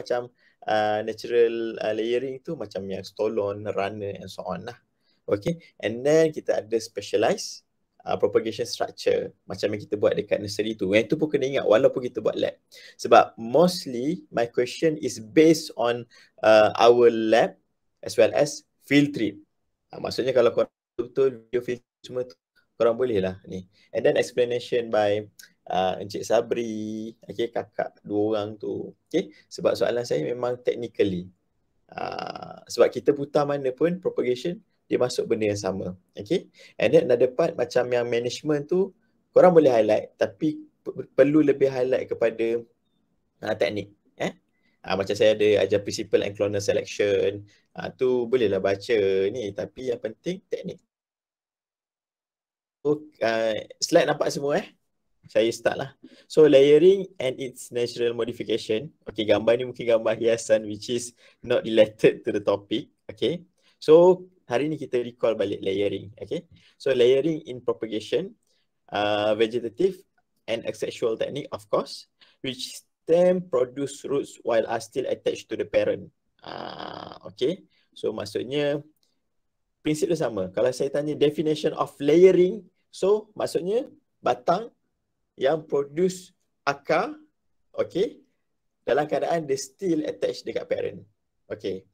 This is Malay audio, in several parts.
macam uh, natural uh, layering tu macam yang stolon, runner and so on lah. Okay, and then kita ada specialized uh, propagation structure macam yang kita buat dekat nursery tu. Yang tu pun kena ingat walaupun kita buat lab. Sebab mostly my question is based on uh, our lab as well as field trip. Uh, maksudnya kalau korang betul-betul video field semua tu korang boleh lah ni. And then explanation by uh, Encik Sabri, okay, kakak dua orang tu. Okay? Sebab soalan saya memang technically. Uh, sebab kita putar mana pun propagation, dia masuk benda yang sama. Okay? And then dah dapat macam yang management tu, korang boleh highlight tapi perlu lebih highlight kepada uh, teknik. Eh? Uh, macam saya ada ajar principal and clonal selection, uh, tu bolehlah baca ni tapi yang penting teknik. Oh, uh, slide nampak semua eh? saya start lah. So layering and its natural modification. Okay, gambar ni mungkin gambar hiasan which is not related to the topic. Okay, so hari ni kita recall balik layering. Okay, so layering in propagation, uh, vegetative and asexual technique of course, which stem produce roots while are still attached to the parent. Ah, uh, okay. So maksudnya prinsip dia sama. Kalau saya tanya definition of layering, so maksudnya batang yang produce akar okay dalam keadaan dia still attached dekat parent okay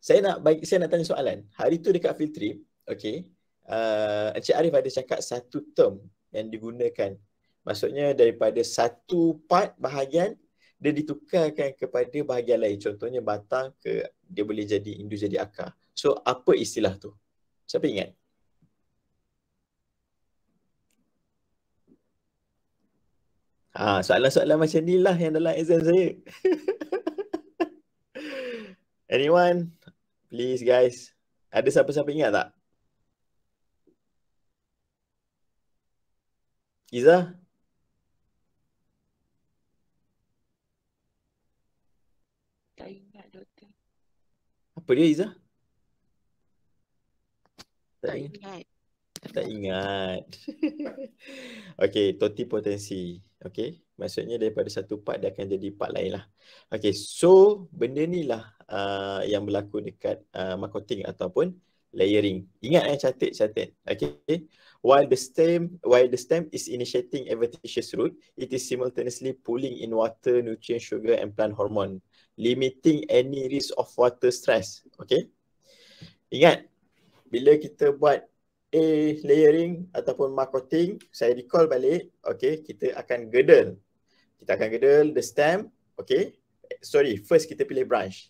saya nak baik saya nak tanya soalan hari tu dekat field trip okay uh, Encik Arif ada cakap satu term yang digunakan maksudnya daripada satu part bahagian dia ditukarkan kepada bahagian lain contohnya batang ke dia boleh jadi induk jadi akar so apa istilah tu siapa ingat Ha, soalan-soalan macam ni lah yang dalam exam saya. Anyone? Please guys. Ada siapa-siapa ingat tak? Iza? Tak ingat, Doktor. Apa dia, Iza? Tak, ingat. Tak ingat. okay, toti potensi. Okay, maksudnya daripada satu part dia akan jadi part lain lah. Okay, so benda ni lah uh, yang berlaku dekat uh, marketing ataupun layering. Ingat eh, catat, catat. Okay, while the stem while the stem is initiating adventitious root, it is simultaneously pulling in water, nutrient, sugar and plant hormone, limiting any risk of water stress. Okay, ingat bila kita buat A layering ataupun marketing saya recall balik, okay, kita akan girdle. Kita akan girdle the stem, okay. Sorry, first kita pilih branch.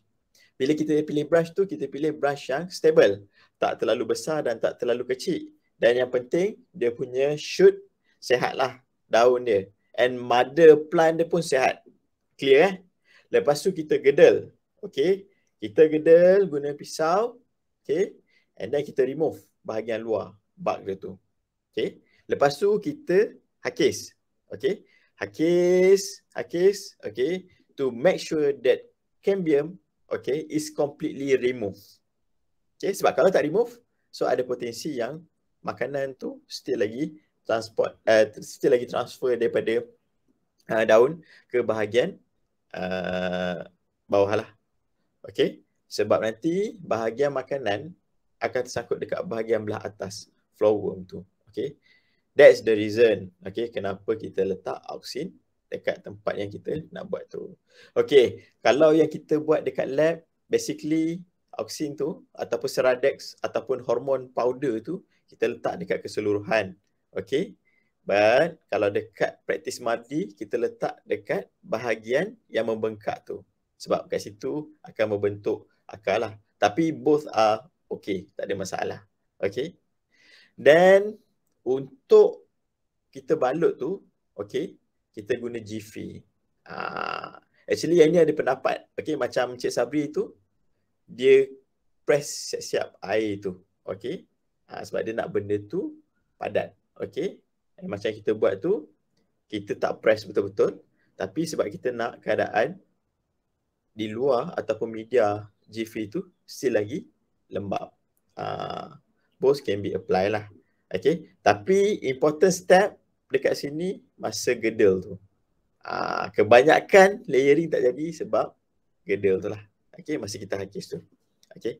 Bila kita pilih branch tu, kita pilih branch yang stable. Tak terlalu besar dan tak terlalu kecil. Dan yang penting, dia punya shoot sehatlah daun dia. And mother plant dia pun sehat. Clear eh? Lepas tu kita girdle. Okay. Kita girdle guna pisau. Okay. And then kita remove bahagian luar bug dia tu. Okay. Lepas tu kita hakis. Okay. Hakis, hakis, okay. To make sure that cambium, okay, is completely removed. Okay. Sebab kalau tak remove, so ada potensi yang makanan tu still lagi transport, uh, still lagi transfer daripada uh, daun ke bahagian uh, eh, bawah lah. Okay. Sebab nanti bahagian makanan akan tersangkut dekat bahagian belah atas flowworm tu. Okay. That's the reason. Okay. Kenapa kita letak auxin dekat tempat yang kita nak buat tu. Okay. Kalau yang kita buat dekat lab, basically auxin tu ataupun seradex ataupun hormon powder tu kita letak dekat keseluruhan. Okay. But kalau dekat praktis mardi, kita letak dekat bahagian yang membengkak tu. Sebab kat situ akan membentuk akar lah. Tapi both are okey, tak ada masalah. Okey. Dan untuk kita balut tu, okey, kita guna jiffy. Uh, ah, actually yang ni ada pendapat, okey, macam Cik Sabri tu, dia press siap-siap air tu, okey. Uh, sebab dia nak benda tu padat, okey. Eh, macam kita buat tu, kita tak press betul-betul, tapi sebab kita nak keadaan di luar ataupun media jiffy tu still lagi lembab. Uh, both can be apply lah. Okay. Tapi important step dekat sini masa girdle tu. Uh, kebanyakan layering tak jadi sebab girdle tu lah. Okay. Masa kita hakis tu. Okay.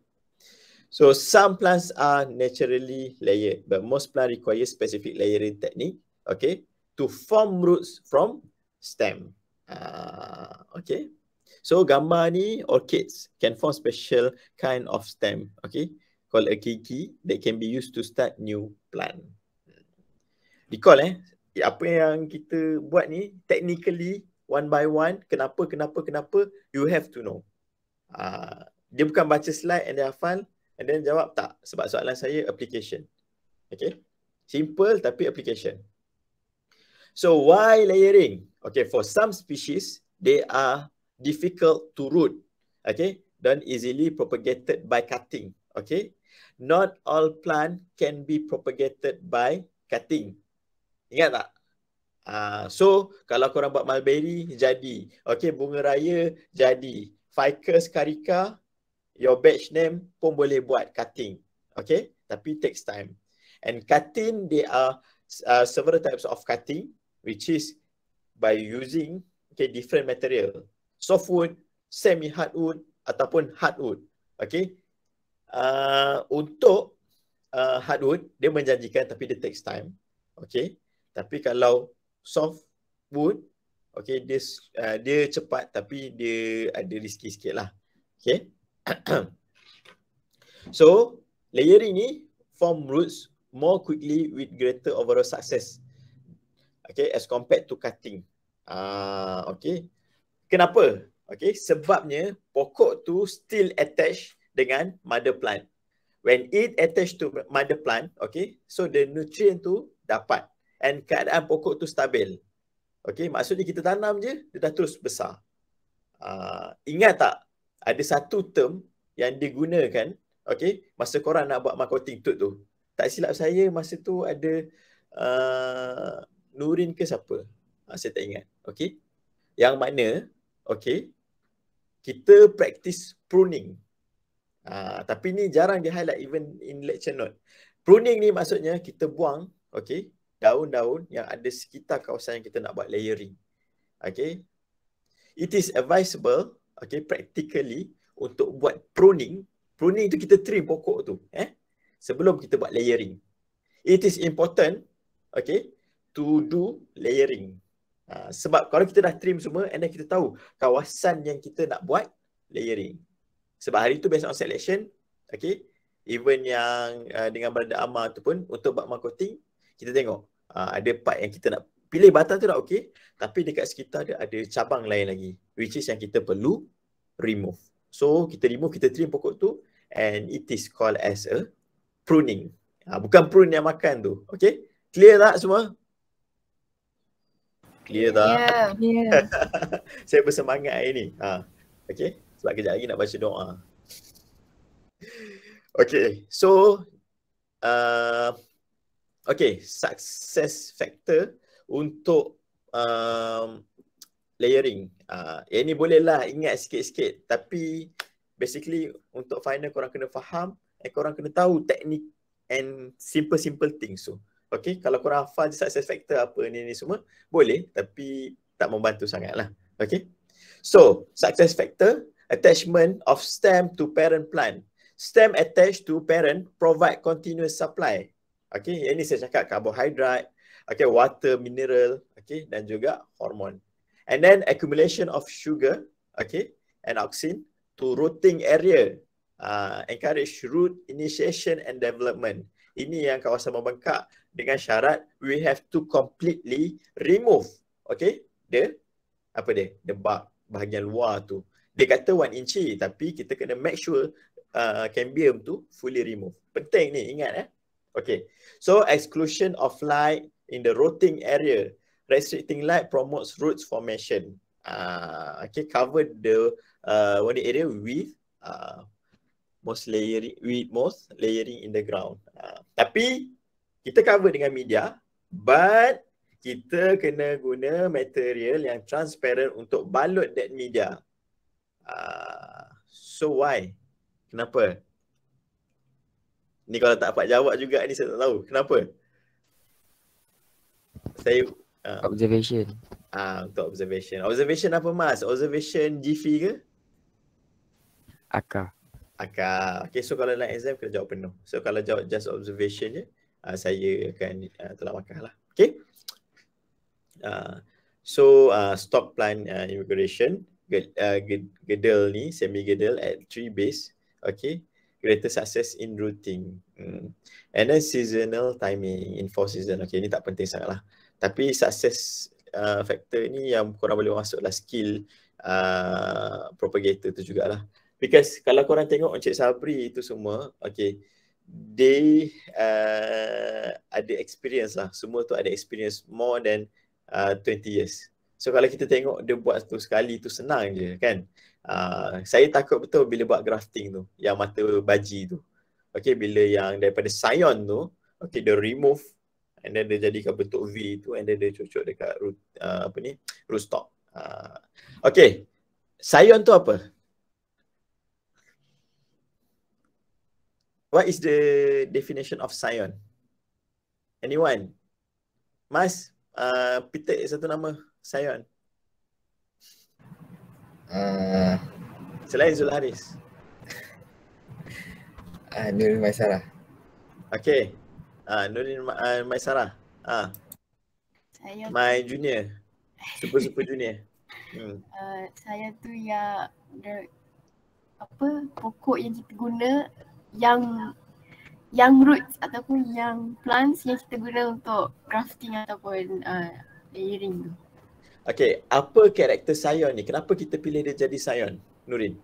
So some plants are naturally layered but most plants require specific layering technique. Okay. To form roots from stem. Uh, okay. So gambar ni orchids can form special kind of stem, okay? Called a kiki that can be used to start new plant. Recall eh, apa yang kita buat ni, technically one by one, kenapa, kenapa, kenapa, you have to know. Uh, dia bukan baca slide and dia fun, and then jawab tak sebab soalan saya application. Okay, simple tapi application. So why layering? Okay, for some species, they are difficult to root, okay, dan easily propagated by cutting, okay. Not all plant can be propagated by cutting. Ingat tak? Uh, so, kalau korang buat mulberry, jadi. Okay, bunga raya, jadi. Ficus carica, your batch name pun boleh buat cutting. Okay, tapi takes time. And cutting, there are uh, several types of cutting, which is by using okay, different material. Soft wood, semi hard wood, ataupun hardwood. Okey. Uh, untuk uh, wood dia menjanjikan tapi dia takes time. Okey. Tapi kalau softwood okey dia uh, dia cepat tapi dia ada risky sikitlah. Okey. so, layer ini form roots more quickly with greater overall success. Okay, as compared to cutting. uh, ah, okay. Kenapa? Okay, sebabnya pokok tu still attach dengan mother plant. When it attach to mother plant, okay, so the nutrient tu dapat and keadaan pokok tu stabil. Okay, maksudnya kita tanam je, dia dah terus besar. Uh, ingat tak, ada satu term yang digunakan, okay, masa korang nak buat marketing tut tu. Tak silap saya, masa tu ada uh, Nurin ke siapa? Uh, saya tak ingat, okay. Yang mana, okay, kita praktis pruning. Uh, tapi ni jarang di highlight even in lecture note. Pruning ni maksudnya kita buang, okay, daun-daun yang ada sekitar kawasan yang kita nak buat layering. Okay. It is advisable, okay, practically untuk buat pruning. Pruning tu kita trim pokok tu, eh, sebelum kita buat layering. It is important, okay, to do layering. Uh, sebab kalau kita dah trim semua and then kita tahu kawasan yang kita nak buat layering. Sebab hari tu based on selection, okay, even yang uh, dengan berada Amar tu pun untuk buat marketing, kita tengok uh, ada part yang kita nak pilih batang tu dah okay, tapi dekat sekitar dia ada cabang lain lagi which is yang kita perlu remove. So kita remove, kita trim pokok tu and it is called as a pruning. Uh, bukan prune yang makan tu, okay. Clear tak semua? Clear yeah. tak? Yeah. Ya, Saya bersemangat hari ni. Ha. Okay. Sebab kejap lagi nak baca doa. Okay. So, uh, okay. Success factor untuk um, layering. Uh, yang ni bolehlah ingat sikit-sikit. Tapi basically untuk final korang kena faham and eh, korang kena tahu teknik and simple-simple things. So, Okay, kalau korang hafal je success factor apa ni ni semua, boleh tapi tak membantu sangat lah. Okay. So, success factor, attachment of stem to parent plant. Stem attached to parent provide continuous supply. Okay, yang ni saya cakap carbohydrate, okay, water, mineral, okay, dan juga hormon. And then accumulation of sugar, okay, and auxin to rooting area. Uh, encourage root initiation and development. Ini yang kawasan membengkak dengan syarat we have to completely remove okay the apa dia the bug bahagian luar tu dia kata 1 inci tapi kita kena make sure uh, cambium tu fully remove penting ni ingat eh okay so exclusion of light in the rotting area restricting light promotes roots formation uh, okay cover the uh, one area with uh, most layering with most layering in the ground uh, tapi kita cover dengan media but kita kena guna material yang transparent untuk balut that media uh, so why kenapa ni kalau tak dapat jawab juga ni saya tak tahu kenapa saya uh, observation ah uh, untuk observation observation apa mas observation gifi ke Aka. akar okey so kalau nak exam kena jawab penuh so kalau jawab just observation je uh, saya akan uh, tolak makan lah. Okay. Uh, so uh, stock plan uh, immigration gedel uh, ni semi gedel at three base. Okay. Greater success in routing. Hmm. And then seasonal timing in four season. Okay. Ni tak penting sangat lah. Tapi success uh, factor ni yang korang boleh masuk lah skill uh, propagator tu jugalah. Because kalau korang tengok Encik Sabri itu semua, okay, they uh, ada experience lah. Semua tu ada experience more than uh, 20 years. So kalau kita tengok dia buat tu sekali tu senang je kan. Uh, saya takut betul bila buat grafting tu yang mata baji tu. Okay bila yang daripada Scion tu okay dia remove and then dia jadikan bentuk V tu and then dia cucuk dekat root, uh, apa ni, rootstock. Uh, okay, Scion tu apa? What is the definition of Sion? Anyone? Mas, uh, Peter satu nama Sion. Uh, Selain Zul Haris. Uh, ah, Nurin Maisara. Okay. Uh, ah, Nurin Ma- uh, Maisara. Uh. My junior. Super-super junior. Hmm. Uh, saya tu yang the, apa pokok yang kita guna yang yang roots ataupun yang plants yang kita guna untuk crafting ataupun uh, earring tu. Okay, apa karakter Sion ni? Kenapa kita pilih dia jadi Sion, Nurin?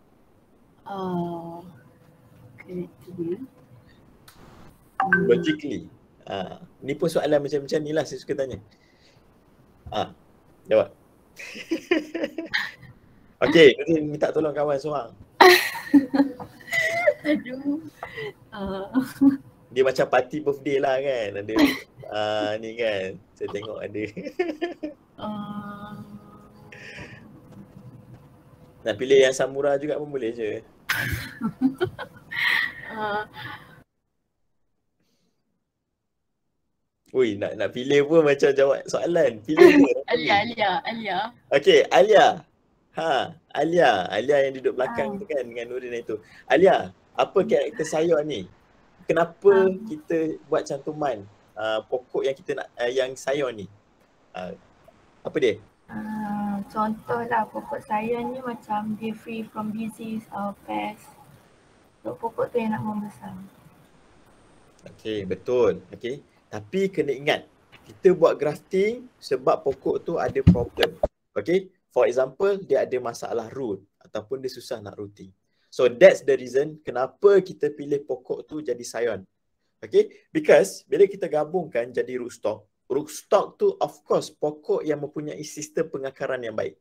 Uh, karakter dia? Hmm. Logically. Uh, ni pun soalan macam-macam ni lah saya suka tanya. Ah, uh, jawab. okay, Nurin minta tolong kawan seorang. Aduh. Uh. Dia macam party birthday lah kan. Ada uh, ni kan. Saya tengok ada. uh. Nak pilih yang samura juga pun boleh je. Ah. Ui, nak nak pilih pun macam jawab soalan. Pilih pun. Alia, Alia, Alia. Okay, Alia. Ha, Alia. Alia yang duduk belakang tu kan dengan Nurina itu. Alia, apa karakter sayur ni kenapa uh. kita buat cantuman uh, pokok yang kita nak uh, yang sayur ni uh, apa dia uh, contohlah pokok sayur ni macam dia free from disease or pest so pokok tu yang nak membesar Okay betul Okay, tapi kena ingat kita buat grafting sebab pokok tu ada problem Okay, for example dia ada masalah root ataupun dia susah nak rooting So that's the reason kenapa kita pilih pokok tu jadi sayon, Okay, because bila kita gabungkan jadi rootstock, rootstock tu of course pokok yang mempunyai sistem pengakaran yang baik.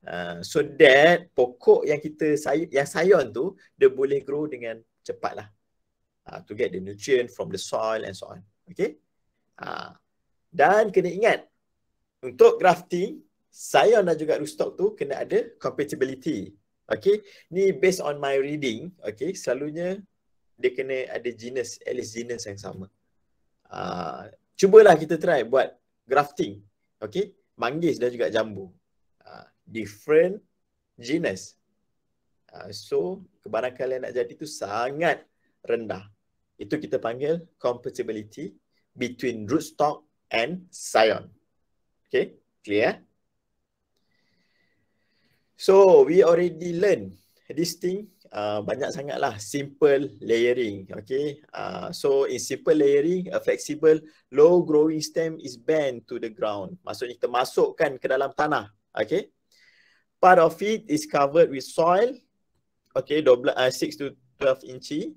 Uh, so that pokok yang kita say- yang sayon tu dia boleh grow dengan cepat lah. Uh, ah, to get the nutrient from the soil and so on. Okay. Uh, dan kena ingat untuk grafting, sayon dan juga rootstock tu kena ada compatibility. Okay, ni based on my reading, okay, selalunya dia kena ada genus, at least genus yang sama. Uh, cubalah kita try buat grafting, okay, manggis dan juga jambu. Uh, different genus. Uh, so, kebarangan yang nak jadi tu sangat rendah. Itu kita panggil compatibility between rootstock and scion. Okay, clear? So we already learn this thing uh, banyak sangatlah simple layering. Okay. Uh, so in simple layering, a flexible low growing stem is bent to the ground. Maksudnya kita masukkan ke dalam tanah. Okay. Part of it is covered with soil. Okay. double uh, to twelve inci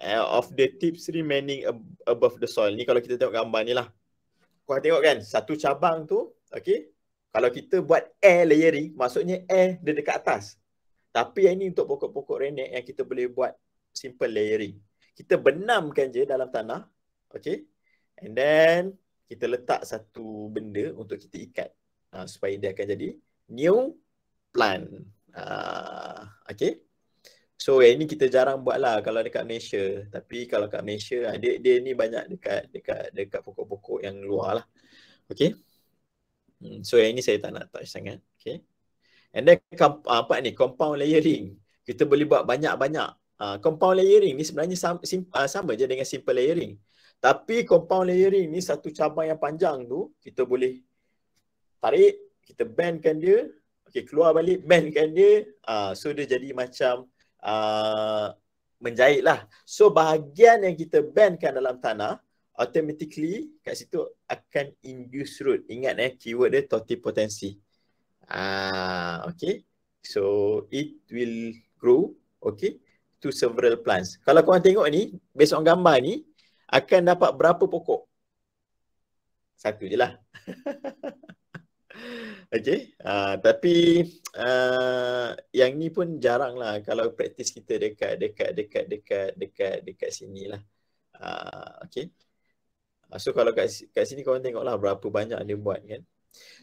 uh, of the tips remaining above the soil. Ni kalau kita tengok gambar ni lah. Kau tengok kan satu cabang tu. Okay. Kalau kita buat air layering, maksudnya air dia dekat atas. Tapi yang ini untuk pokok-pokok renek yang kita boleh buat simple layering. Kita benamkan je dalam tanah. Okay. And then kita letak satu benda untuk kita ikat. Uh, supaya dia akan jadi new plant. Uh, ah, okay. So yang ini kita jarang buat lah kalau dekat Malaysia. Tapi kalau dekat Malaysia, dia, dia ni banyak dekat dekat dekat pokok-pokok yang luar lah. Okay. Hmm, so yang ini saya tak nak touch sangat. Okay. And then uh, apa ni compound layering. Kita boleh buat banyak-banyak. Uh, compound layering ni sebenarnya sam- sim- uh, sama je dengan simple layering. Tapi compound layering ni satu cabang yang panjang tu kita boleh tarik, kita bandkan dia. Okay, keluar balik, bandkan dia. Uh, so dia jadi macam uh, menjahit lah. So bahagian yang kita bandkan dalam tanah automatically kat situ akan induce root. Ingat eh keyword dia totipotensi. Ah, okay. So it will grow okay to several plants. Kalau korang tengok ni based on gambar ni akan dapat berapa pokok? Satu je lah. okay. Uh, tapi uh, yang ni pun jarang lah kalau praktis kita dekat dekat dekat dekat dekat dekat sini lah. Uh, okay. Ah, so kalau kat, kat sini korang tengoklah berapa banyak dia buat kan.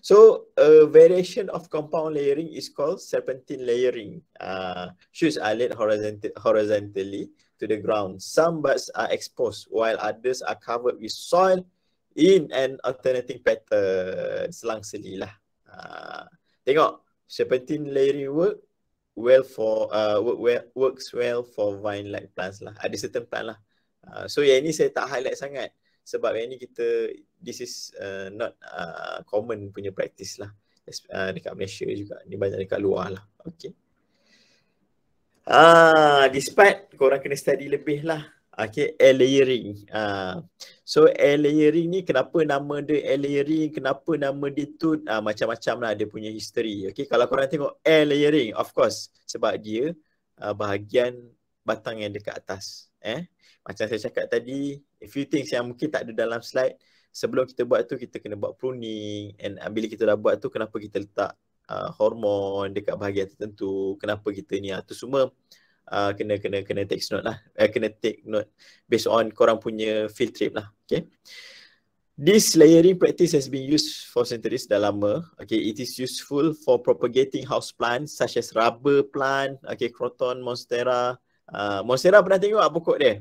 So a variation of compound layering is called serpentine layering. Uh, ah, shoes are laid horizontal, horizontally to the ground. Some buds are exposed while others are covered with soil in an alternating pattern. Selang seli lah. Uh, tengok serpentine layering work well for uh, work well, works well for vine like plants lah. Ada certain plant lah. Uh, so yang ini saya tak highlight sangat sebab yang ni kita this is uh, not uh, common punya practice lah uh, dekat Malaysia juga ni banyak dekat luar lah okay ah despite korang kena study lebih lah Okay, air layering. Uh, so air layering ni kenapa nama dia air layering, kenapa nama dia tu uh, macam-macam lah dia punya history. Okay, kalau korang tengok air layering, of course sebab dia uh, bahagian batang yang dekat atas. Eh, Macam saya cakap tadi, a few things yang mungkin tak ada dalam slide sebelum kita buat tu kita kena buat pruning and uh, bila kita dah buat tu kenapa kita letak uh, hormon dekat bahagian tertentu kenapa kita ni uh, tu semua uh, kena kena kena take note lah eh, kena take note based on korang punya field trip lah okay This layering practice has been used for centuries dah lama. Okay, it is useful for propagating house plants such as rubber plant, okay, croton, monstera. Uh, monstera pernah tengok pokok dia?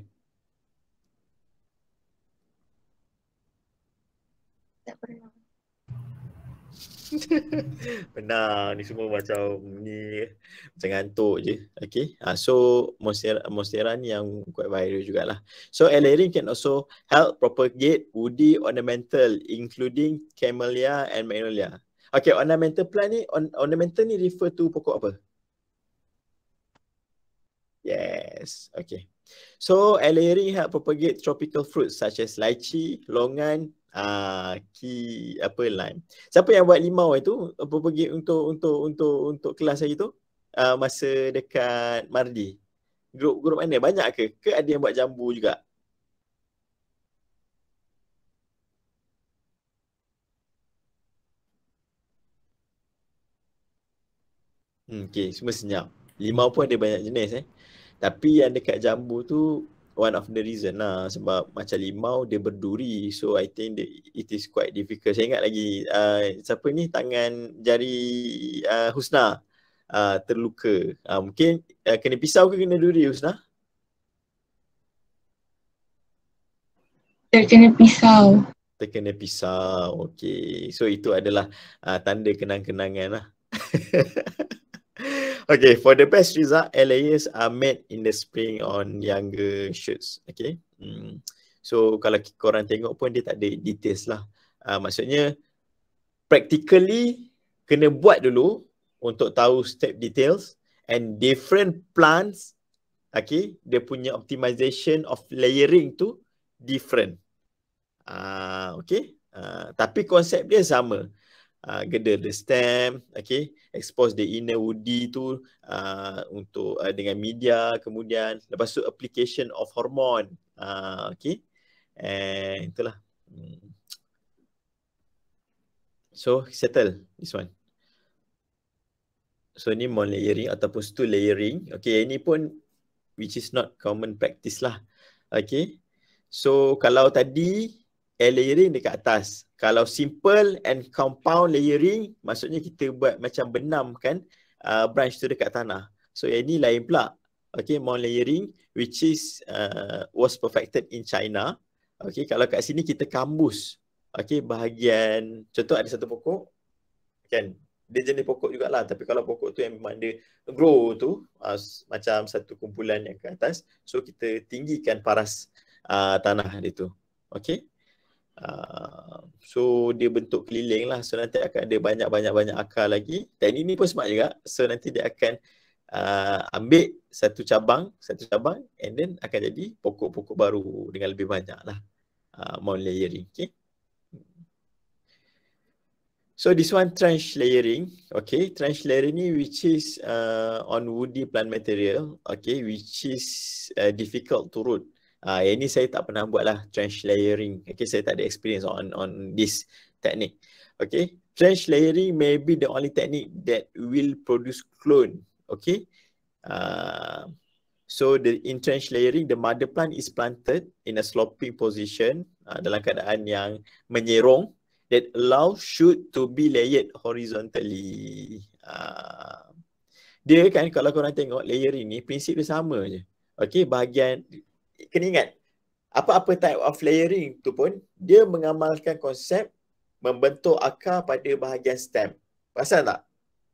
Tak pernah. pernah ni semua macam ni macam ngantuk je okay uh, so monstera, monstera ni yang quite viral jugalah so layering can also help propagate woody ornamental including camellia and magnolia okay ornamental plant ni on, ornamental ni refer to pokok apa yes okay So, layering help propagate tropical fruits such as lychee, longan, Ah, key apa lain? Siapa yang buat limau itu apa pergi untuk untuk untuk untuk kelas hari tu? Uh, masa dekat Mardi. Grup-grup mana? Banyak ke? Ke ada yang buat jambu juga? Hmm, okay, semua senyap. Limau pun ada banyak jenis eh. Tapi yang dekat jambu tu one of the reason lah sebab macam limau dia berduri so I think that it is quite difficult. Saya ingat lagi uh, siapa ni tangan jari uh, Husna uh, terluka. Uh, mungkin uh, kena pisau ke kena duri Husna? Terkena pisau. Terkena pisau. Okay. So itu adalah uh, tanda kenang-kenangan lah. okay, for the best result, LAs are made in the spring on younger shoots. Okay. Hmm. So, kalau korang tengok pun dia tak ada details lah. Uh, maksudnya, practically, kena buat dulu untuk tahu step details and different plants, okay, dia punya optimization of layering tu different. Uh, okay. Uh, tapi konsep dia sama uh, ah, girdle the stem, okay, expose the inner woody tu uh, untuk uh, dengan media kemudian lepas tu application of hormone, uh, okay, and itulah. Hmm. So settle this one. So ni mon layering ataupun stool layering. Okay, ini pun which is not common practice lah. Okay. So kalau tadi air layering dekat atas. Kalau simple and compound layering, maksudnya kita buat macam benam kan uh, branch tu dekat tanah. So yang ini lain pula. Okay, mount layering which is uh, was perfected in China. Okay, kalau kat sini kita kambus. Okay, bahagian, contoh ada satu pokok. Kan, dia jenis pokok jugalah tapi kalau pokok tu yang memang dia grow tu uh, macam satu kumpulan yang ke atas so kita tinggikan paras uh, tanah dia tu okey Ah, so dia bentuk keliling lah so nanti akan ada banyak-banyak-banyak akar lagi teknik ni pun smart juga so nanti dia akan uh, ambil satu cabang satu cabang and then akan jadi pokok-pokok baru dengan lebih banyak lah uh, mount layering okay So this one trench layering, okay. Trench layering ni which is uh, on woody plant material, okay, which is uh, difficult to root. Uh, yang saya tak pernah buat lah trench layering. Okay, saya tak ada experience on on this technique. Okay, trench layering may be the only technique that will produce clone. Okay, uh, so the in trench layering, the mother plant is planted in a sloping position uh, dalam keadaan yang menyerong that allow shoot to be layered horizontally. Uh, dia kan kalau korang tengok layering ni prinsip dia sama je. Okay, bahagian kena ingat apa-apa type of layering tu pun dia mengamalkan konsep membentuk akar pada bahagian stem. Pasal tak?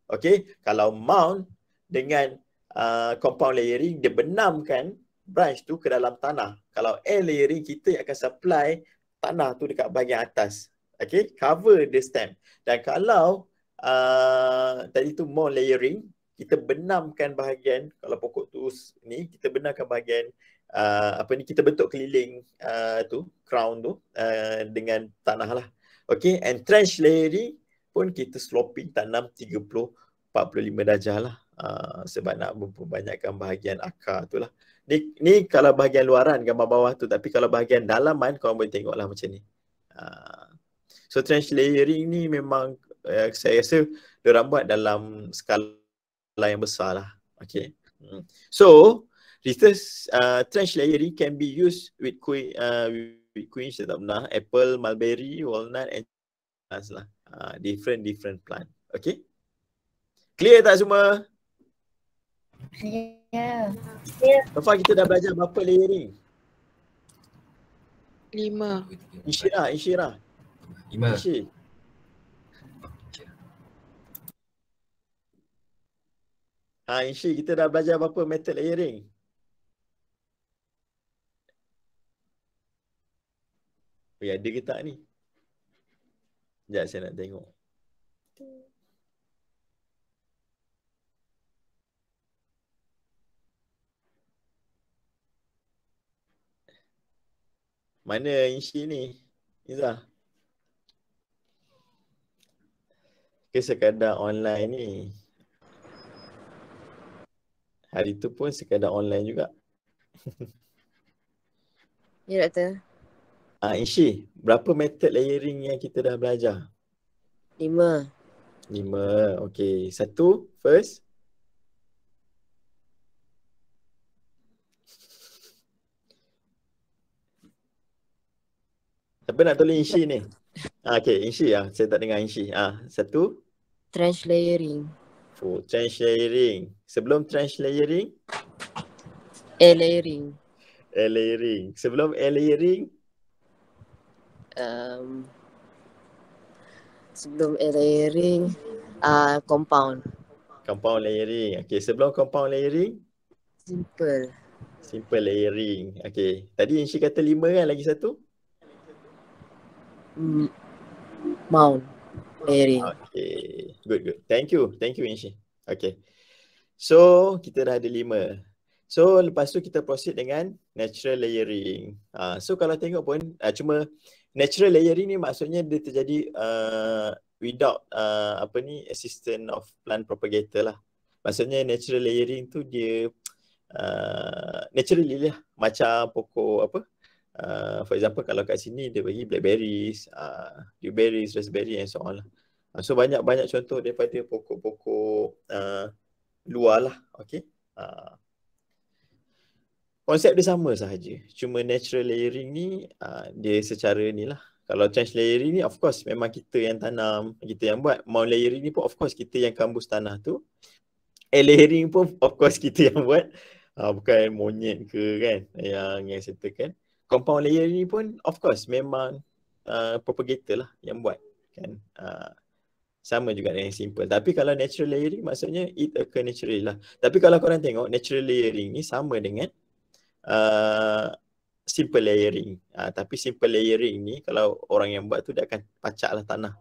Okey, kalau mount dengan uh, compound layering dia benamkan branch tu ke dalam tanah. Kalau air layering kita yang akan supply tanah tu dekat bahagian atas. Okey, cover the stem. Dan kalau uh, tadi tu mount layering kita benamkan bahagian kalau pokok tu ni kita benamkan bahagian uh, apa ni kita bentuk keliling uh, tu crown tu uh, dengan tanah lah. Okay, and trench layering pun kita sloping tanam 30 45 darjah lah. Uh, sebab nak memperbanyakkan bahagian akar tu lah. Ni, ni kalau bahagian luaran gambar bawah tu tapi kalau bahagian dalaman kau boleh tengok lah macam ni. Uh, so trench layering ni memang uh, saya rasa diorang buat dalam skala yang besar lah. Okay. Hmm. So, Research uh, trench layering can be used with queen, uh, with queen saya tak pernah. Apple, mulberry, walnut and plants lah. Uh, different, different plant. Okay? Clear tak semua? Yeah. yeah. So far kita dah belajar berapa layering? Lima. Insyirah, Insyirah. Lima. Insyir. Ha, Insyir, kita dah belajar apa method layering? Weh oh, ya, ada ke tak ni? Sekejap saya nak tengok Mana Inshi ni? Izzah? Ke sekadar online ni? Hari tu pun sekadar online juga. ya, Doktor. Ah uh, Inshi, berapa method layering yang kita dah belajar? Lima. Lima. Okey. Satu, first. Siapa nak tolong Inshi ni? Ah, okay, Inshi lah. Saya tak dengar Inshi. Ah, satu. Trench layering. Oh, trench layering. Sebelum trench layering? Air layering. Air layering. Sebelum air layering? um, sebelum layering uh, compound. Compound layering. Okay, sebelum compound layering. Simple. Simple layering. Okay. Tadi yang Inshi kata lima kan lagi satu? M- mm, mount layering. Okay. Good, good. Thank you. Thank you Inshi. Okay. So, kita dah ada lima. So, lepas tu kita proceed dengan natural layering. Uh, so, kalau tengok pun, uh, cuma natural layering ni maksudnya dia terjadi uh, without uh, apa ni assistant of plant propagator lah. Maksudnya natural layering tu dia uh, naturally lah macam pokok apa Uh, for example kalau kat sini dia bagi blackberries, blueberries, uh, raspberry and so on lah. Uh, so banyak-banyak contoh daripada pokok-pokok uh, luar lah. Okay. Uh konsep dia sama sahaja. Cuma natural layering ni uh, dia secara ni lah. Kalau change layering ni of course memang kita yang tanam, kita yang buat. Mount layering ni pun of course kita yang kambus tanah tu. Air eh, layering pun of course kita yang buat. Uh, bukan monyet ke kan yang yang kan. Compound layering ni pun of course memang uh, propagator lah yang buat kan. Uh, sama juga dengan simple. Tapi kalau natural layering maksudnya it occur naturally lah. Tapi kalau korang tengok natural layering ni sama dengan uh, simple layering. Uh, tapi simple layering ni kalau orang yang buat tu dia akan pacaklah tanah.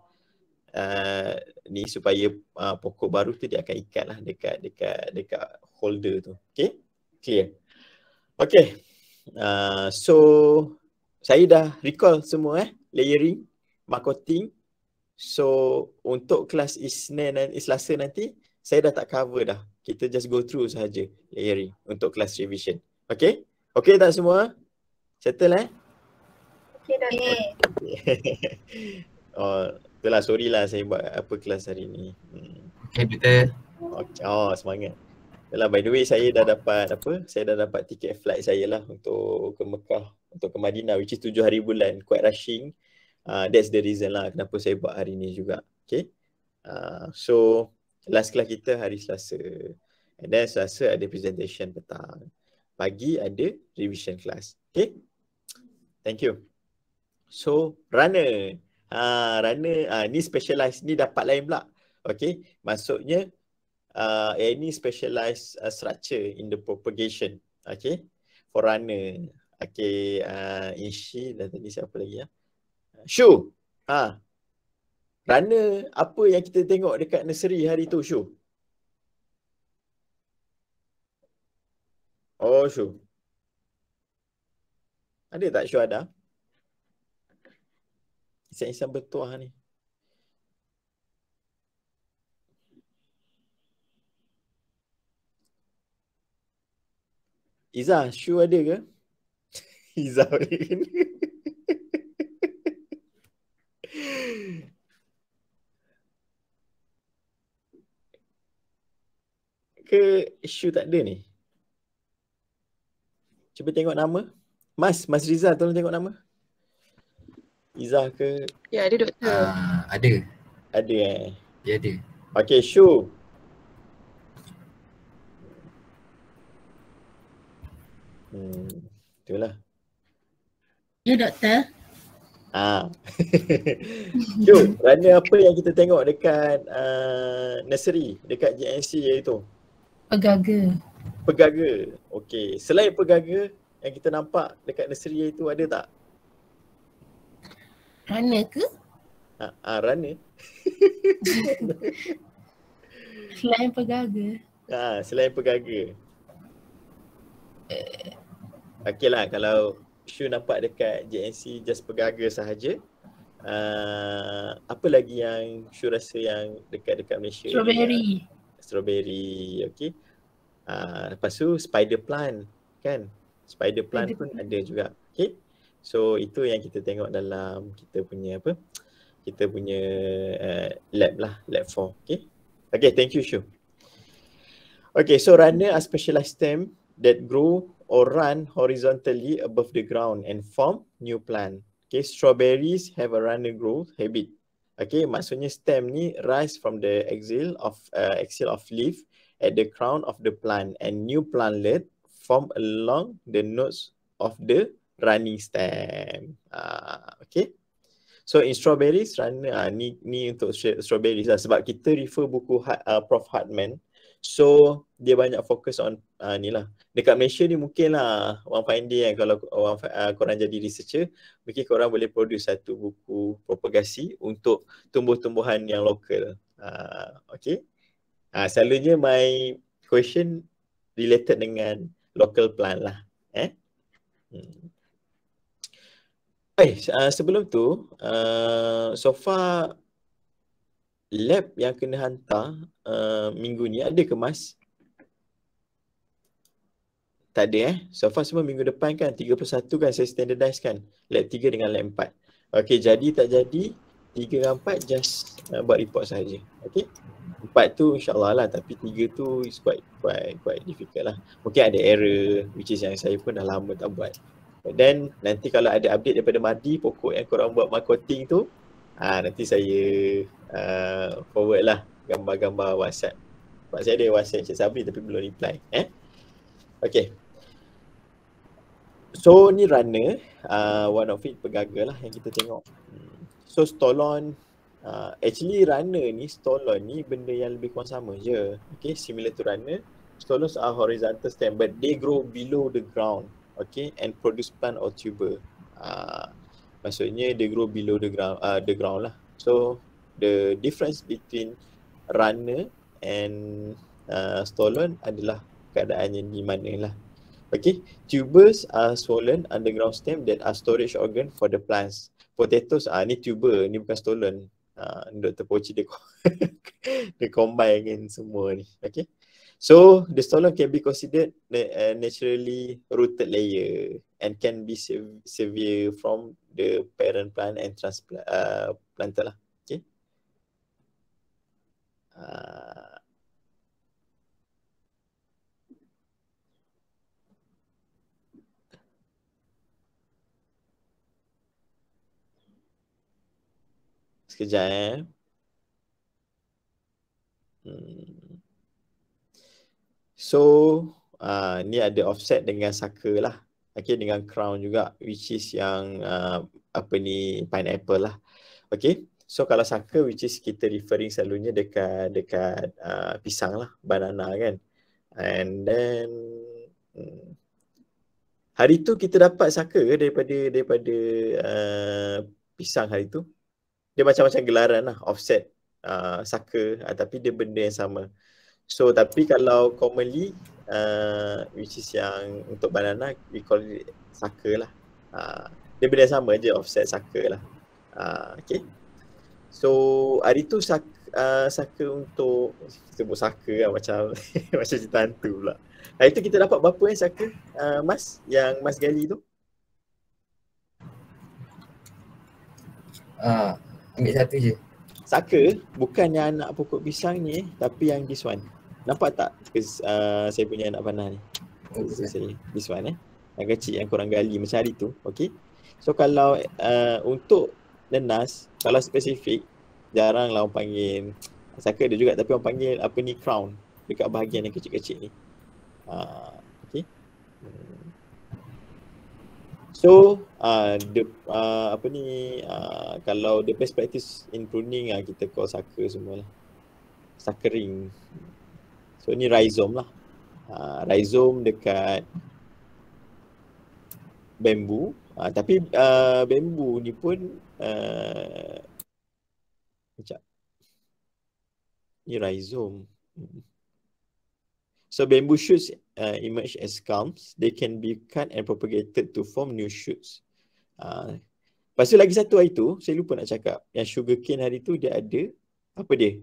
Uh, ni supaya uh, pokok baru tu dia akan ikat lah dekat dekat dekat holder tu. Okay? Clear. Okay. Uh, so saya dah recall semua eh. Layering, marketing. So untuk kelas Isnin dan Selasa nanti saya dah tak cover dah. Kita just go through sahaja layering untuk kelas revision. Okay? Okay tak semua? Settle eh? Okay dah. Okay. oh, itulah sorry lah saya buat apa kelas hari ni. Hmm. Okay, kita. Okay. Oh, semangat. Yalah, by the way saya dah dapat apa? Saya dah dapat tiket flight saya lah untuk ke Mekah, untuk ke Madinah which is tujuh hari bulan. Quite rushing. Uh, that's the reason lah kenapa saya buat hari ni juga. Okay? Uh, so, last class kita hari Selasa. And then Selasa ada presentation petang pagi ada revision class. Okay. Thank you. So, runner. Uh, runner uh, ni specialized. Ni dapat lain pula. Okay. Maksudnya, uh, ha, any specialized uh, structure in the propagation. Okay. For runner. Okay. Uh, Inshi dan tadi siapa lagi ya. Shu. Ha. Uh, runner, apa yang kita tengok dekat nursery hari tu, Shu? Sure. Oh, Syu. Ada tak Syu ada? Isan-isan bertuah ni. Iza, Syu ada ke? Iza ada ke? ke Syu tak ada ni? Cuba tengok nama. Mas, Mas Rizal tolong tengok nama. Izzah ke? Ya, ada doktor. Uh, ada. Ada eh? Ya, ada. Okay, Shu. Hmm, itulah. Ya, doktor. Ah. Shu, rana apa yang kita tengok dekat uh, nursery, dekat JNC, iaitu? Pegaga. Pegaga. Okey, selain pegaga yang kita nampak dekat nursery itu ada tak? Rana ke? Ha, ha rana. selain pegaga. Ha, selain pegaga. Eh. Okeylah kalau Shu nampak dekat JNC just pegaga sahaja. Uh, apa lagi yang Shu rasa yang dekat-dekat Malaysia? Strawberry. Strawberry, okey. Uh, lepas tu spider plant kan. Spider plant pun ada juga. Okay. So itu yang kita tengok dalam kita punya apa. Kita punya uh, lab lah. Lab 4. Okay. Okay. Thank you Shu. Okay. So runner are specialized stem that grow or run horizontally above the ground and form new plant. Okay. Strawberries have a runner growth habit. Okay. Maksudnya stem ni rise from the axil of uh, axil of leaf at the crown of the plant and new plantlet form along the nodes of the running stem. Uh, okay. So in strawberries, run, uh, ni, ni untuk strawberries lah sebab kita refer buku uh, Prof. Hartman. So dia banyak fokus on uh, ni lah. Dekat Malaysia ni mungkin lah orang finding kan kalau orang, uh, korang jadi researcher mungkin korang boleh produce satu buku propagasi untuk tumbuh-tumbuhan yang lokal. Uh, okay uh, selalunya my question related dengan local plan lah eh hmm. Eh, uh, sebelum tu uh, so far lab yang kena hantar uh, minggu ni ada ke mas tak ada eh. So far semua minggu depan kan 31 kan saya standardize kan lab 3 dengan lab 4. Okey, jadi tak jadi 3 dan 4 just uh, buat report saja. okey? empat tu insyaAllah lah tapi tiga tu is quite quite quite difficult lah mungkin ada error which is yang saya pun dah lama tak buat but then nanti kalau ada update daripada Madi pokok yang korang buat marketing tu ah uh, nanti saya uh, forward lah gambar-gambar whatsapp sebab saya ada whatsapp Encik Sabri tapi belum reply eh okay so ni runner uh, one of it pegaga lah yang kita tengok hmm. so stolon uh, actually runner ni stolon ni benda yang lebih kurang sama je okay similar to runner stolons are horizontal stem but they grow below the ground okay and produce plant or tuber uh, maksudnya they grow below the ground uh, the ground lah so the difference between runner and uh, stolon adalah keadaannya di mana lah Okay, tubers are swollen underground stem that are storage organ for the plants. Potatoes are ni tuber, ni bukan stolen uh, ah, Dr. Pochi dia, dia combine dengan semua ni. Okay. So the stolon can be considered na- uh, naturally rooted layer and can be se- severe from the parent plant and transplant uh, ah, planter lah. Okay. Uh, Sekejap eh. Hmm. So, uh, ni ada offset dengan saka lah. Okay, dengan crown juga which is yang uh, apa ni pineapple lah. Okay, so kalau saka which is kita referring selalunya dekat dekat uh, pisang lah, banana kan. And then hmm, hari tu kita dapat saka daripada daripada uh, pisang hari tu? dia macam-macam gelaran lah offset uh, saka uh, tapi dia benda yang sama so tapi kalau commonly uh, which is yang untuk banana we call it saka lah uh, dia benda yang sama je offset saka lah uh, okay so hari tu saka Uh, saka untuk sebut saka lah macam macam cerita hantu pula. Hari tu kita dapat berapa eh saka uh, mas yang mas gali tu? Uh, Ambil satu je. Saka bukan yang anak pokok pisang ni tapi yang this one. Nampak tak uh, saya punya anak panah ni? Okay. Oh, this, one, eh. Yang kecil yang korang gali macam hari tu. Okay. So kalau uh, untuk nenas, kalau spesifik jarang lah orang panggil Saka ada juga tapi orang panggil apa ni crown dekat bahagian yang kecil-kecil ni. Uh, okay. Hmm. So uh, the uh, apa ni uh, kalau the best practice in pruning uh, kita call saka semua lah. Suckering. So ni rhizome lah. Uh, rhizome dekat bambu. Uh, tapi uh, bambu ni pun uh, macam ni rhizome. Hmm. So bamboo shoots uh, emerge as culms. They can be cut and propagated to form new shoots. Uh, lepas lagi satu hari tu, saya lupa nak cakap. Yang sugarcane hari tu dia ada, apa dia?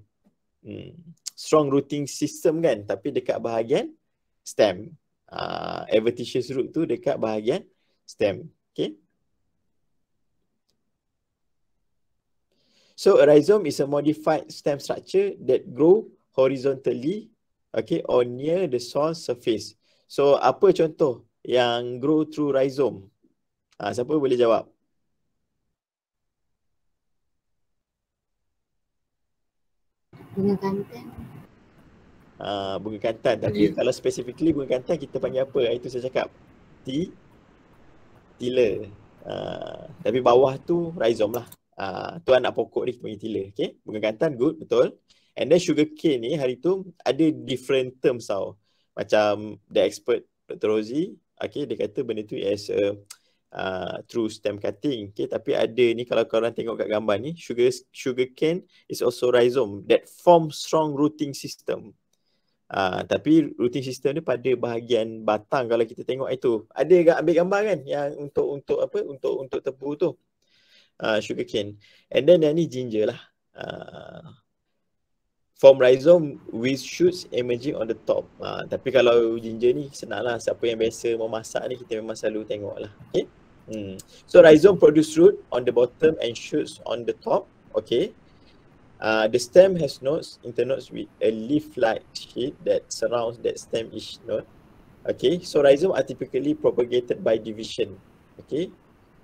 Hmm, strong rooting system kan? Tapi dekat bahagian stem. Uh, Advertitious root tu dekat bahagian stem. Okay. So a rhizome is a modified stem structure that grow horizontally okay, or near the soil surface. So apa contoh yang grow through rhizome? Ha, siapa boleh jawab? Bunga kantan. Ha, ah, bunga kantan. Tapi yeah. kalau specifically bunga kantan kita panggil apa? Ah, itu saya cakap. T. Tila. Ha, tapi bawah tu rhizome lah. Ha, tu anak pokok ni kita panggil tila. Okay? Bunga kantan good. Betul. And then sugar cane ni hari tu ada different terms tau. Macam the expert Dr. Rosie, okay, dia kata benda tu as a uh, true stem cutting. Okay, tapi ada ni kalau korang tengok kat gambar ni, sugar sugar cane is also rhizome that form strong rooting system. Uh, tapi rooting system ni pada bahagian batang kalau kita tengok itu. Ada agak ambil gambar kan yang untuk untuk apa? Untuk untuk tebu tu. Uh, sugar cane. And then yang ni ginger lah. Uh, form rhizome with shoots emerging on the top. Ha, tapi kalau ginger ni senanglah siapa yang biasa memasak ni kita memang selalu tengoklah. Okay? Hmm. So rhizome produce root on the bottom and shoots on the top. Okay. Uh, the stem has nodes, internodes with a leaf-like sheet that surrounds that stem each node. Okay, so rhizome are typically propagated by division. Okay,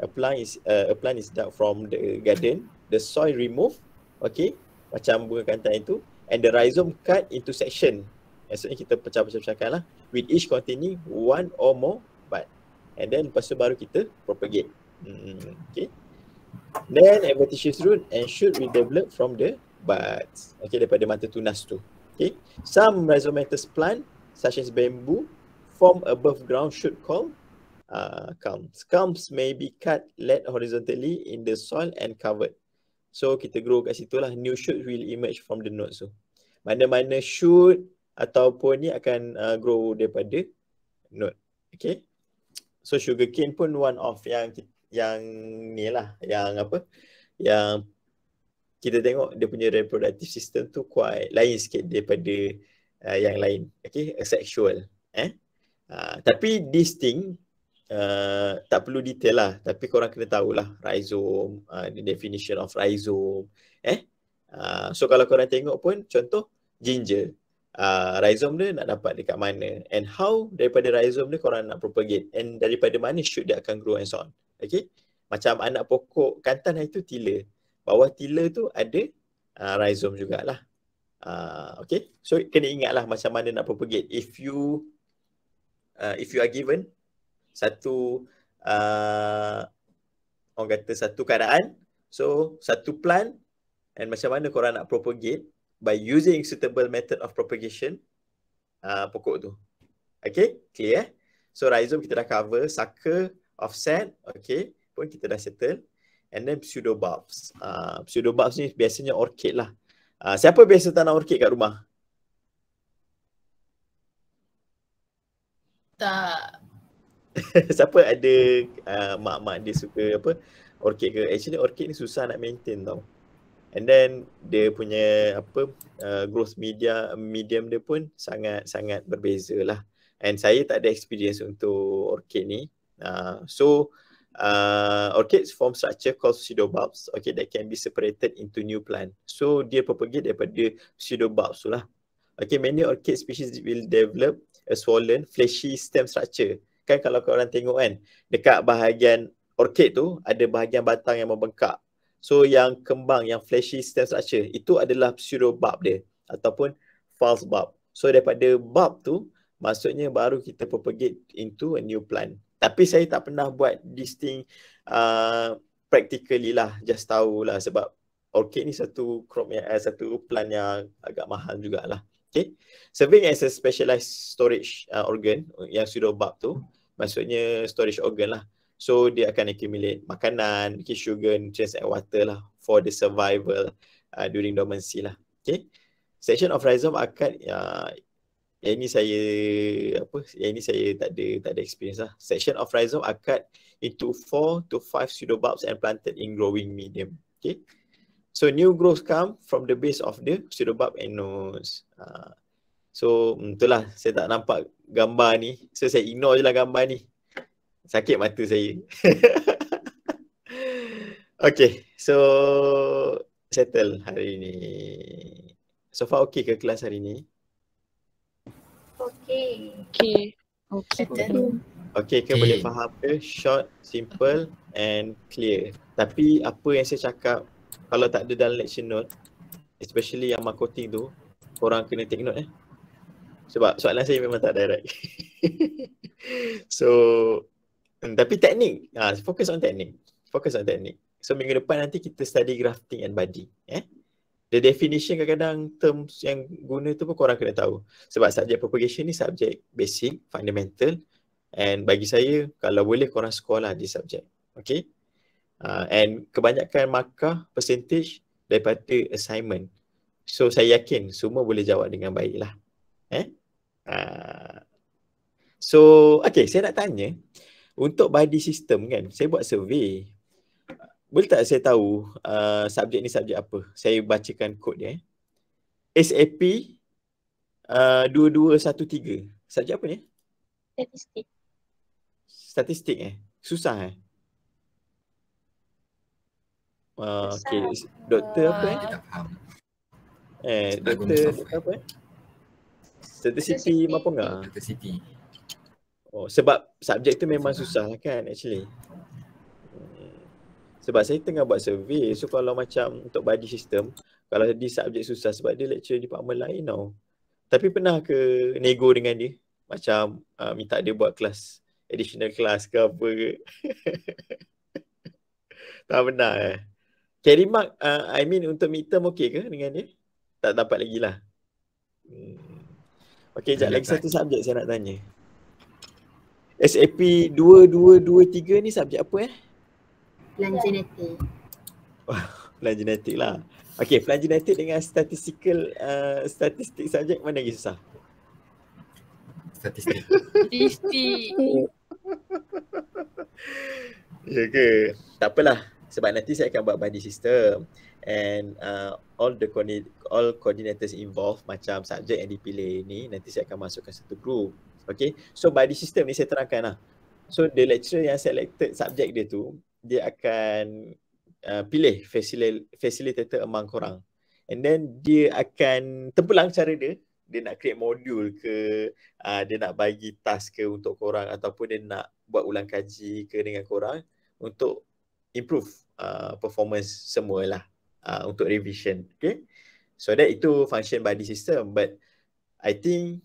a plant is uh, a plant is dug from the garden, the soil removed. Okay, macam bunga kantai itu, and the rhizome cut into section. Maksudnya kita pecah-pecah-pecahkan lah. With each containing one or more bud. And then lepas tu baru kita propagate. Hmm, okay. Then adventitious root and shoot with develop from the buds. Okay, daripada mata tunas tu. Okay. Some rhizomatous plant such as bamboo form above ground shoot call uh, culms. Culms may be cut laid horizontally in the soil and covered. So kita grow kat situ lah. New shoot will emerge from the node. So mana-mana shoot ataupun ni akan uh, grow daripada node. Okay. So sugarcane pun one of yang yang ni lah. Yang apa. Yang kita tengok dia punya reproductive system tu quite lain sikit daripada uh, yang lain. Okay. Asexual. Eh. Uh, tapi this thing uh, tak perlu detail lah tapi korang kena tahulah rhizome uh, eh, the definition of rhizome eh uh, so kalau korang tengok pun contoh ginger uh, rhizome dia nak dapat dekat mana and how daripada rhizome dia korang nak propagate and daripada mana shoot dia akan grow and so on okay macam anak pokok kantan itu tila bawah tila tu ada uh, rhizome jugalah Uh, okay, so kena ingatlah macam mana nak propagate. If you uh, if you are given satu uh, orang kata satu keadaan so satu plan and macam mana korang nak propagate by using suitable method of propagation uh, pokok tu okay clear eh? so rhizome kita dah cover sucker offset okay pun kita dah settle and then pseudo bulbs uh, pseudo bulbs ni biasanya orchid lah uh, siapa biasa tanam orchid kat rumah siapa ada uh, mak-mak dia suka apa orkid ke actually orkid ni susah nak maintain tau and then dia punya apa uh, growth media medium dia pun sangat sangat berbeza lah and saya tak ada experience untuk orkid ni uh, so uh, orchids form structure called pseudobulbs okay that can be separated into new plant so dia propagate daripada pseudobulbs tu lah okay many orchid species will develop a swollen fleshy stem structure kan kalau korang tengok kan dekat bahagian orkid tu ada bahagian batang yang membengkak so yang kembang yang fleshy stem structure itu adalah pseudo bulb dia ataupun false bulb so daripada bulb tu maksudnya baru kita propagate into a new plant tapi saya tak pernah buat this thing uh, practically lah just tahulah sebab orkid ni satu crop yang uh, satu plant yang agak mahal jugalah Okay. Serving as a specialized storage uh, organ yang pseudo bulb tu, maksudnya storage organ lah. So dia akan accumulate makanan, okay, sugar, nutrients and water lah for the survival uh, during dormancy lah. Okay. Section of rhizome akan uh, yang ini saya apa yang ini saya tak ada tak ada experience lah. Section of rhizome akan into four to five pseudobulbs and planted in growing medium. Okay. So new growth come from the base of the pseudobulb and nose. Uh, so itulah mm, saya tak nampak gambar ni. So saya ignore je lah gambar ni. Sakit mata saya. okay, so settle hari ni. So far okay ke kelas hari ni? Okay. Okay. Okay. okay ke boleh faham ke? Short, simple and clear. Tapi apa yang saya cakap kalau tak ada dalam lecture note, especially yang marketing tu, korang kena take note eh sebab soalan saya memang tak direct. so hmm, tapi teknik, ha, fokus on teknik. Fokus on teknik. So minggu depan nanti kita study grafting and body, eh. The definition kadang-kadang terms yang guna tu pun korang kena tahu. Sebab subjek propagation ni subjek basic, fundamental and bagi saya kalau boleh korang sekolah di subjek. Okay? Uh, and kebanyakan markah percentage daripada assignment. So saya yakin semua boleh jawab dengan baiklah. Eh? Ah. so okay saya nak tanya untuk body system kan saya buat survey boleh tak saya tahu uh, subjek ni subjek apa saya bacakan kod dia eh. SAP uh, 2213 subjek apa ni statistik statistik eh susah eh Uh, okay, doktor apa eh? eh, doktor apa eh? Certain city mampu enggak? Certain city. Oh, sebab subjek tu memang susah lah kan actually. Hmm. Sebab saya tengah buat survey. So kalau macam untuk body system, kalau di subjek susah sebab dia lecture di department lain tau. Tapi pernah ke nego dengan dia? Macam uh, minta dia buat kelas, additional kelas ke apa ke? tak pernah eh. Carry mark, uh, I mean untuk midterm okey ke dengan dia? Tak dapat lagi lah. Hmm. Okay, sekejap lagi satu subjek saya nak tanya. SAP 2223 ni subjek apa eh? Plan genetik. plan genetik lah. Okay, plan genetik dengan statistical uh, statistik subjek mana lagi susah? Statistik. Statistik. ya ke? Tak apalah. Sebab nanti saya akan buat body system and uh, all the all coordinators involved macam subjek yang dipilih ni nanti saya akan masukkan satu group okay so by the system ni saya terangkan lah so the lecturer yang selected subjek dia tu dia akan uh, pilih facil- facilitator among korang and then dia akan terpulang cara dia dia nak create modul ke uh, dia nak bagi task ke untuk korang ataupun dia nak buat ulang kaji ke dengan korang untuk improve uh, performance semualah uh, untuk revision. Okay. So that itu function body system but I think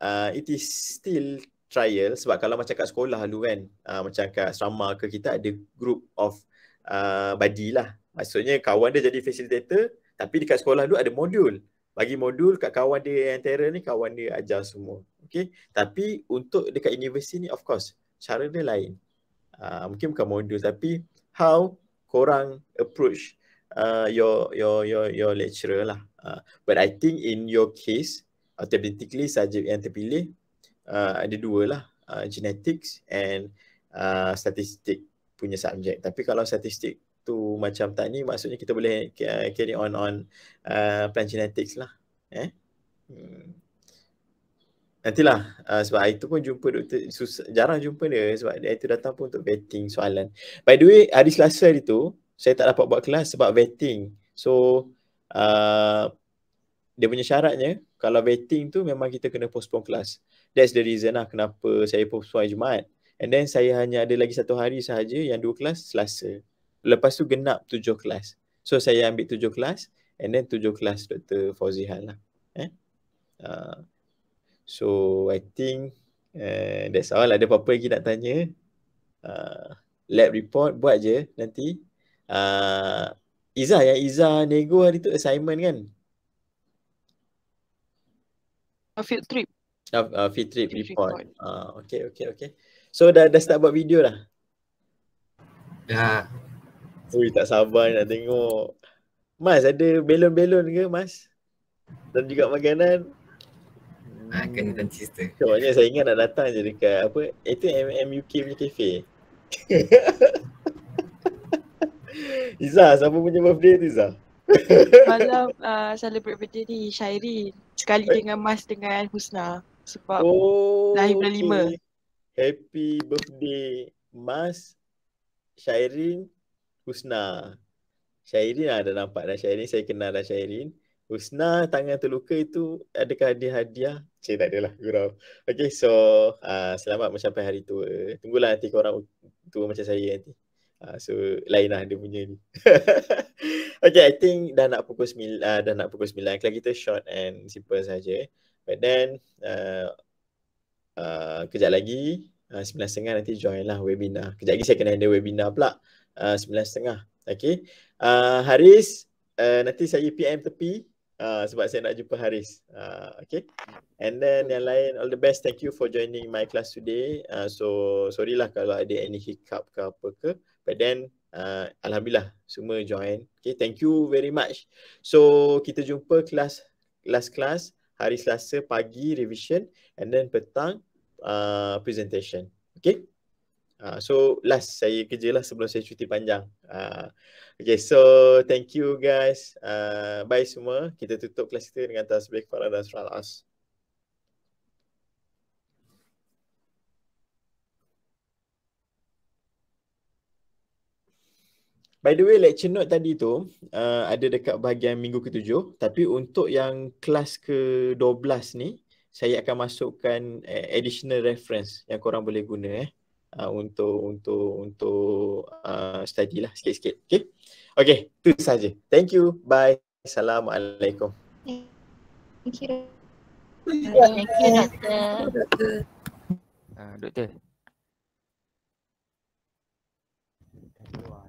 uh, it is still trial sebab kalau macam kat sekolah dulu kan uh, macam kat asrama ke kita ada group of uh, body lah. Maksudnya kawan dia jadi facilitator tapi dekat sekolah dulu ada modul. Bagi modul kat kawan dia yang terror ni kawan dia ajar semua. Okay. Tapi untuk dekat universiti ni of course cara dia lain. Uh, mungkin bukan modul tapi how korang approach uh, uh, your your your your lecturer lah. Uh, but I think in your case, automatically subjek yang terpilih uh, ada dua lah, uh, genetics and uh, statistik punya subjek. Tapi kalau statistik tu macam tak ni, maksudnya kita boleh carry on on uh, plan genetics lah. Eh? Hmm. Nantilah, uh, sebab hari tu pun jumpa doktor, susah, jarang jumpa dia sebab dia itu datang pun untuk vetting soalan. By the way, hari Selasa hari tu, saya tak dapat buat kelas sebab vetting. So uh, dia punya syaratnya kalau vetting tu memang kita kena postpone kelas. That's the reason lah kenapa saya postpone Jumaat. And then saya hanya ada lagi satu hari sahaja yang dua kelas selasa. Lepas tu genap tujuh kelas. So saya ambil tujuh kelas and then tujuh kelas Dr. Fauzihan lah. Eh? Uh, so I think uh, that's all. Ada apa-apa lagi nak tanya? Uh, lab report buat je nanti uh, Izzah yang Izzah nego hari tu assignment kan a field trip a uh, uh, field trip report ah uh, okey okey okey so dah dah start buat video dah dah Ui tak sabar nak tengok Mas ada belon-belon ke Mas? Dan juga makanan Ha hmm. kena dan cerita Sebabnya saya ingat nak datang je dekat apa Itu MMUK punya cafe Izzah, siapa punya birthday tu Izzah? Malam uh, celebrate birthday ni Syairi sekali eh. dengan Mas dengan Husna sebab oh, lahir bulan lima. Okay. Happy birthday Mas Syairin Husna. Syairin ada nampak dah Syairin, saya kenal dah Syairin. Husna tangan terluka itu adakah ada hadiah? Cik tak adalah gurau. Okay so uh, selamat mencapai hari tua. Tunggulah nanti korang tua macam saya nanti. Ah, so lain lah dia punya ni. okay, I think dah nak pukul sembil, uh, ah, dah nak pukul sembilan. Kalau kita short and simple saja. But then uh, uh, kejap lagi sembilan uh, setengah nanti join lah webinar. Kejap lagi saya kena ada webinar pula sembilan uh, setengah. Okay. Uh, Haris, uh, nanti saya PM tepi uh, sebab saya nak jumpa Haris. Uh, okay. And then yang lain, all the best. Thank you for joining my class today. Uh, so, sorry lah kalau ada any hiccup ke apa ke. But then uh, Alhamdulillah semua join. Okay, thank you very much. So kita jumpa kelas last class hari Selasa pagi revision and then petang uh, presentation. Okay. Uh, so last saya kerjalah sebelum saya cuti panjang. Uh, okay, so thank you guys. Uh, bye semua. Kita tutup kelas kita dengan tasbih kepada dan By the way, lecture note tadi tu uh, ada dekat bahagian minggu ketujuh. Tapi untuk yang kelas ke-12 ni, saya akan masukkan uh, additional reference yang korang boleh guna eh. Uh, untuk untuk untuk uh, study lah sikit-sikit. Okay? Okay, tu saja. Thank you. Bye. Assalamualaikum. Thank you. Thank you, doktor. Uh,